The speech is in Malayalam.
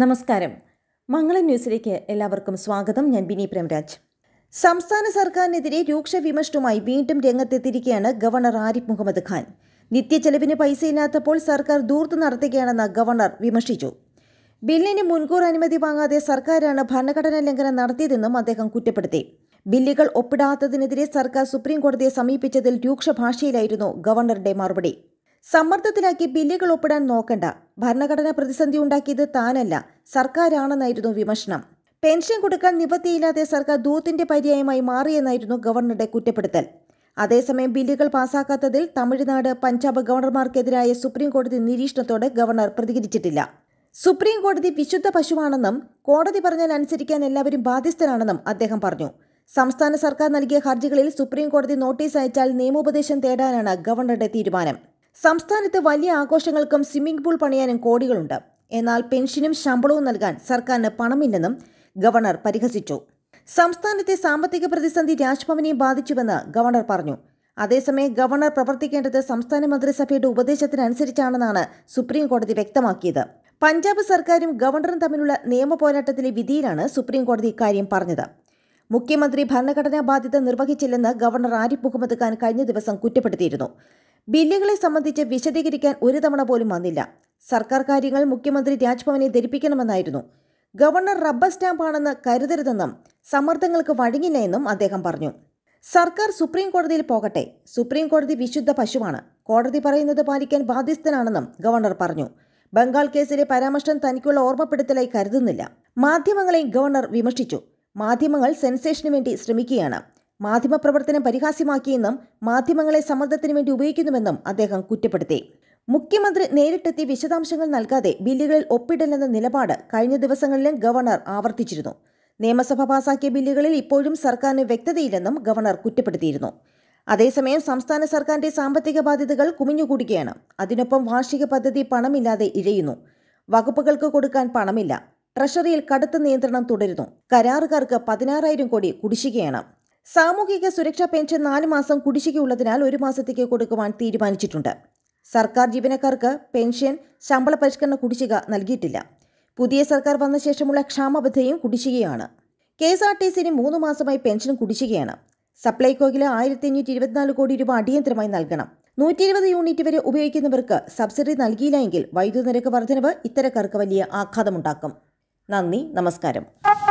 നമസ്കാരം മംഗളം ന്യൂസിലേക്ക് എല്ലാവർക്കും സ്വാഗതം ഞാൻ ബിനി പ്രേംരാജ് സംസ്ഥാന സർക്കാരിനെതിരെ രൂക്ഷ വിമർശനവുമായി വീണ്ടും രംഗത്തെത്തിയിരിക്കുകയാണ് ഗവർണർ ആരിഫ് മുഹമ്മദ് ഖാൻ നിത്യച്ചെലവിന് പൈസ ഇല്ലാത്തപ്പോൾ സർക്കാർ ദൂർത്ത് നടത്തുകയാണെന്ന് ഗവർണർ വിമർശിച്ചു ബില്ലിന് മുൻകൂർ അനുമതി വാങ്ങാതെ സർക്കാരാണ് ഭരണഘടനാ ലംഘനം നടത്തിയതെന്നും അദ്ദേഹം കുറ്റപ്പെടുത്തി ബില്ലുകൾ ഒപ്പിടാത്തതിനെതിരെ സർക്കാർ സുപ്രീം കോടതിയെ സമീപിച്ചതിൽ രൂക്ഷ ഭാഷയിലായിരുന്നു ഗവർണറുടെ മറുപടി സമ്മർദ്ദത്തിലാക്കി ബില്ലുകൾ ഒപ്പിടാൻ നോക്കണ്ട ഭരണഘടനാ പ്രതിസന്ധി ഉണ്ടാക്കിയത് താനല്ല സർക്കാരാണെന്നായിരുന്നു വിമർശനം പെൻഷൻ കൊടുക്കാൻ നിവൃത്തിയില്ലാതെ സർക്കാർ ദൂത്തിന്റെ പര്യായമായി മാറിയെന്നായിരുന്നു ഗവർണറുടെ കുറ്റപ്പെടുത്തൽ അതേസമയം ബില്ലുകൾ പാസാക്കാത്തതിൽ തമിഴ്നാട് പഞ്ചാബ് ഗവർണർമാർക്കെതിരായ സുപ്രീം കോടതി നിരീക്ഷണത്തോട് ഗവർണർ പ്രതികരിച്ചിട്ടില്ല സുപ്രീം കോടതി വിശുദ്ധ പശുവാണെന്നും കോടതി പറഞ്ഞാൽ അനുസരിക്കാൻ എല്ലാവരും ബാധ്യസ്ഥരാണെന്നും അദ്ദേഹം പറഞ്ഞു സംസ്ഥാന സർക്കാർ നൽകിയ ഹർജികളിൽ സുപ്രീം കോടതി നോട്ടീസ് അയച്ചാൽ നിയമോപദേശം തേടാനാണ് ഗവർണറുടെ തീരുമാനം സംസ്ഥാനത്ത് വലിയ ആഘോഷങ്ങൾക്കും സ്വിമ്മിംഗ് പൂൾ പണിയാനും കോടികളുണ്ട് എന്നാൽ പെൻഷനും ശമ്പളവും നൽകാൻ സർക്കാരിന് പണമില്ലെന്നും ഗവർണർ പരിഹസിച്ചു സംസ്ഥാനത്തെ സാമ്പത്തിക പ്രതിസന്ധി രാജ്ഭവനെ ബാധിച്ചുവെന്ന് ഗവർണർ പറഞ്ഞു അതേസമയം ഗവർണർ പ്രവർത്തിക്കേണ്ടത് സംസ്ഥാന മന്ത്രിസഭയുടെ ഉപദേശത്തിനനുസരിച്ചാണെന്നാണ് സുപ്രീം കോടതി വ്യക്തമാക്കിയത് പഞ്ചാബ് സർക്കാരും ഗവർണറും തമ്മിലുള്ള നിയമ പോരാട്ടത്തിലെ വിധിയിലാണ് സുപ്രീം കോടതി ഇക്കാര്യം പറഞ്ഞത് മുഖ്യമന്ത്രി ഭരണഘടനാ ബാധ്യത നിർവഹിച്ചില്ലെന്ന് ഗവർണർ ആരിഫ് മുഹമ്മദ് ഖാൻ കഴിഞ്ഞ ദിവസം കുറ്റപ്പെടുത്തിയിരുന്നു ബില്ലുകളെ സംബന്ധിച്ച് വിശദീകരിക്കാൻ ഒരു തവണ പോലും വന്നില്ല സർക്കാർ കാര്യങ്ങൾ മുഖ്യമന്ത്രി രാജ്ഭവനെ ധരിപ്പിക്കണമെന്നായിരുന്നു ഗവർണർ റബ്ബർ സ്റ്റാമ്പാണെന്ന് കരുതരുതെന്നും സമ്മർദ്ദങ്ങൾക്ക് വഴങ്ങില്ല എന്നും അദ്ദേഹം പറഞ്ഞു സർക്കാർ സുപ്രീം കോടതിയിൽ പോകട്ടെ സുപ്രീം കോടതി വിശുദ്ധ പശുവാണ് കോടതി പറയുന്നത് പാലിക്കാൻ ബാധ്യസ്ഥനാണെന്നും ഗവർണർ പറഞ്ഞു ബംഗാൾ കേസിലെ പരാമർശം തനിക്കുള്ള ഓർമ്മപ്പെടുത്തലായി കരുതുന്നില്ല മാധ്യമങ്ങളെ ഗവർണർ വിമർശിച്ചു മാധ്യമങ്ങൾ സെൻസേഷനു വേണ്ടി ശ്രമിക്കുകയാണ് മാധ്യമപ്രവർത്തനം പരിഹാസ്യമാക്കിയെന്നും മാധ്യമങ്ങളെ സമ്മർദ്ദത്തിന് വേണ്ടി ഉപയോഗിക്കുന്നുവെന്നും അദ്ദേഹം കുറ്റപ്പെടുത്തി മുഖ്യമന്ത്രി നേരിട്ടെത്തി വിശദാംശങ്ങൾ നൽകാതെ ബില്ലുകളിൽ ഒപ്പിടില്ലെന്ന നിലപാട് കഴിഞ്ഞ ദിവസങ്ങളിലും ഗവർണർ ആവർത്തിച്ചിരുന്നു നിയമസഭ പാസാക്കിയ ബില്ലുകളിൽ ഇപ്പോഴും സർക്കാരിന് വ്യക്തതയില്ലെന്നും ഗവർണർ കുറ്റപ്പെടുത്തിയിരുന്നു അതേസമയം സംസ്ഥാന സർക്കാരിന്റെ സാമ്പത്തിക ബാധ്യതകൾ കുമിഞ്ഞുകൂടുകയാണ് അതിനൊപ്പം വാർഷിക പദ്ധതി പണമില്ലാതെ ഇഴയുന്നു വകുപ്പുകൾക്ക് കൊടുക്കാൻ പണമില്ല ട്രഷറിയിൽ കടുത്ത നിയന്ത്രണം തുടരുന്നു കരാറുകാർക്ക് പതിനാറായിരം കോടി കുടിശ്ശികയാണ് സാമൂഹിക സുരക്ഷാ പെൻഷൻ നാല് മാസം കുടിശ്ശികയുള്ളതിനാൽ ഒരു മാസത്തേക്ക് കൊടുക്കുവാൻ തീരുമാനിച്ചിട്ടുണ്ട് സർക്കാർ ജീവനക്കാർക്ക് പെൻഷൻ ശമ്പള പരിഷ്കരണ കുടിശ്ശിക നൽകിയിട്ടില്ല പുതിയ സർക്കാർ വന്ന ശേഷമുള്ള ക്ഷാമബദ്ധയും കുടിശ്ശികയാണ് കെ എസ് ആർ ടി സിന് മൂന്ന് മാസമായി പെൻഷൻ കുടിശ്ശികയാണ് സപ്ലൈകോയിലെ ആയിരത്തി അഞ്ഞൂറ്റി ഇരുപത്തിനാല് കോടി രൂപ അടിയന്തരമായി നൽകണം നൂറ്റി ഇരുപത് യൂണിറ്റ് വരെ ഉപയോഗിക്കുന്നവർക്ക് സബ്സിഡി നൽകിയില്ല എങ്കിൽ വൈദ്യുതി നിരക്ക് വർധനവ് ഇത്തരക്കാർക്ക് വലിയ ആഘാതമുണ്ടാക്കും നന്ദി നമസ്കാരം